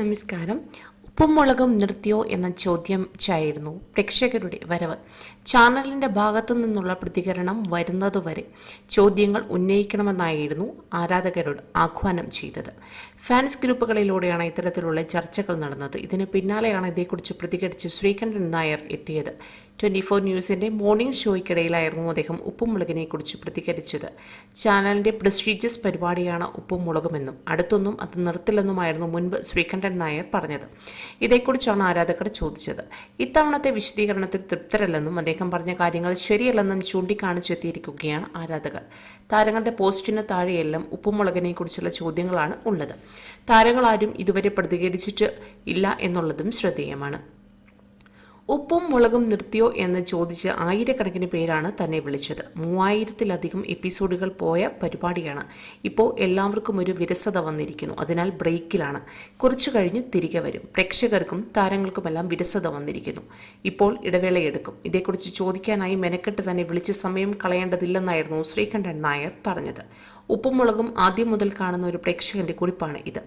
നമസ്കാരം ഉപ്പുമുളകും നിർത്തിയോ എന്ന ചോദ്യം ചായിരുന്നു പ്രേക്ഷകരുടെ വരവ് ചാനലിൻ്റെ ഭാഗത്തു നിന്നുള്ള പ്രതികരണം വരുന്നതുവരെ ചോദ്യങ്ങൾ ഉന്നയിക്കണമെന്നായിരുന്നു ആരാധകരോട് ആഹ്വാനം ചെയ്തത് ഫാൻസ് ഗ്രൂപ്പുകളിലൂടെയാണ് ഇത്തരത്തിലുള്ള ചർച്ചകൾ നടന്നത് ഇതിന് പിന്നാലെയാണ് ഇതേക്കുറിച്ച് പ്രതികരിച്ച് ശ്രീകണ്ഠൻ നായർ എത്തിയത് ട്വൻറ്റി ഫോർ ന്യൂസിൻ്റെ മോർണിംഗ് ഷോയ്ക്കിടയിലായിരുന്നു അദ്ദേഹം കുറിച്ച് പ്രതികരിച്ചത് ചാനലിൻ്റെ പ്രസ്റ്റീജിയസ് പരിപാടിയാണ് ഉപ്പുമുളകുമെന്നും അടുത്തൊന്നും അത് നിർത്തില്ലെന്നുമായിരുന്നു മുൻപ് ശ്രീകണ്ഠൻ നായർ പറഞ്ഞത് ഇതേക്കുറിച്ചാണ് ആരാധകർ ചോദിച്ചത് ഇത്തവണത്തെ വിശദീകരണത്തിൽ തൃപ്തരല്ലെന്നും അദ്ദേഹം പറഞ്ഞ കാര്യങ്ങൾ ശരിയല്ലെന്നും ചൂണ്ടിക്കാണിച്ചെത്തിയിരിക്കുകയാണ് ആരാധകർ താരങ്ങളുടെ പോസ്റ്റിന് താഴെയെല്ലാം കുറിച്ചുള്ള ചോദ്യങ്ങളാണ് ഉള്ളത് താരങ്ങളാരും ഇതുവരെ പ്രതികരിച്ചിട്ട് ഇല്ല എന്നുള്ളതും ശ്രദ്ധേയമാണ് ഉപ്പും മുളകും നിർത്തിയോ എന്ന് ചോദിച്ച് ആയിരക്കണക്കിന് പേരാണ് തന്നെ വിളിച്ചത് മൂവായിരത്തിലധികം എപ്പിസോഡുകൾ പോയ പരിപാടിയാണ് ഇപ്പോൾ എല്ലാവർക്കും ഒരു വിരസത വന്നിരിക്കുന്നു അതിനാൽ ബ്രേക്കിലാണ് കുറച്ചു കഴിഞ്ഞ് തിരികെ വരും പ്രേക്ഷകർക്കും താരങ്ങൾക്കുമെല്ലാം വിരസത വന്നിരിക്കുന്നു ഇപ്പോൾ ഇടവേളയെടുക്കും ഇതേക്കുറിച്ച് ചോദിക്കാനായി മെനക്കെട്ട് തന്നെ വിളിച്ച് സമയം കളയേണ്ടതില്ലെന്നായിരുന്നു ശ്രീകണ്ഠൻ നായർ പറഞ്ഞത് ഉപ്പും മുളകും ആദ്യം മുതൽ കാണുന്ന ഒരു പ്രേക്ഷകന്റെ കുറിപ്പാണ് ഇത്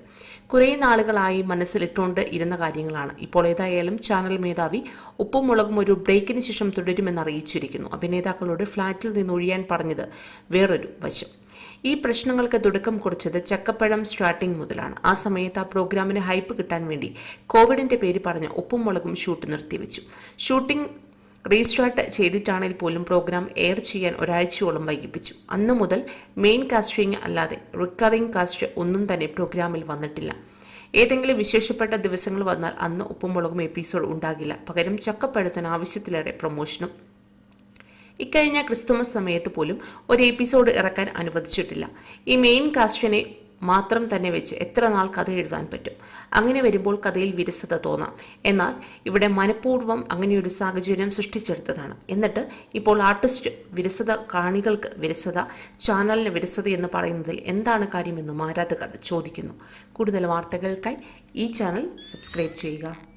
കുറെ നാളുകളായി മനസ്സിലിട്ടുകൊണ്ട് ഇരുന്ന കാര്യങ്ങളാണ് ഇപ്പോൾ ഏതായാലും ചാനൽ മേധാവി ഉപ്പും മുളകും ഒരു ബ്രേക്കിന് ശേഷം തുടരുമെന്ന് അറിയിച്ചിരിക്കുന്നു അഭിനേതാക്കളോട് ഫ്ളാറ്റിൽ നിന്ന് ഒഴിയാൻ പറഞ്ഞത് വേറൊരു വശം ഈ പ്രശ്നങ്ങൾക്ക് തുടക്കം കുറിച്ചത് ചക്കപ്പഴം സ്റ്റാർട്ടിംഗ് മുതലാണ് ആ സമയത്ത് ആ പ്രോഗ്രാമിന് ഹൈപ്പ് കിട്ടാൻ വേണ്ടി കോവിഡിന്റെ പേര് പറഞ്ഞ് ഉപ്പും മുളകും ഷൂട്ട് നിർത്തിവെച്ചു ഷൂട്ടിംഗ് റീസ്റ്റാർട്ട് ചെയ്തിട്ടാണെങ്കിൽ പോലും പ്രോഗ്രാം എയർ ചെയ്യാൻ ഒരാഴ്ചയോളം വൈകിപ്പിച്ചു അന്നു മുതൽ മെയിൻ കാസ്റ്റിംഗ് അല്ലാതെ റിക്കറിംഗ് കാസ്റ്റ് ഒന്നും തന്നെ പ്രോഗ്രാമിൽ വന്നിട്ടില്ല ഏതെങ്കിലും വിശേഷപ്പെട്ട ദിവസങ്ങൾ വന്നാൽ അന്ന് ഉപ്പുമുളകും എപ്പിസോഡ് ഉണ്ടാകില്ല പകരം ചക്കപ്പെടുത്താൻ ആവശ്യത്തിലേറെ പ്രൊമോഷനും ഇക്കഴിഞ്ഞ ക്രിസ്തുമസ് സമയത്ത് പോലും ഒരു എപ്പിസോഡ് ഇറക്കാൻ അനുവദിച്ചിട്ടില്ല ഈ മെയിൻ കാസ്റ്റിനെ മാത്രം തന്നെ വെച്ച് എത്ര നാൾ കഥ എഴുതാൻ പറ്റും അങ്ങനെ വരുമ്പോൾ കഥയിൽ വിരസത തോന്നാം എന്നാൽ ഇവിടെ മനഃപൂർവ്വം അങ്ങനെയൊരു സാഹചര്യം സൃഷ്ടിച്ചെടുത്തതാണ് എന്നിട്ട് ഇപ്പോൾ ആർട്ടിസ്റ്റ് വിരസത കാണികൾക്ക് വിരസത ചാനലിന് വിരസത എന്ന് പറയുന്നതിൽ എന്താണ് കാര്യമെന്ന് ആരാധകർ ചോദിക്കുന്നു കൂടുതൽ വാർത്തകൾക്കായി ഈ ചാനൽ സബ്സ്ക്രൈബ് ചെയ്യുക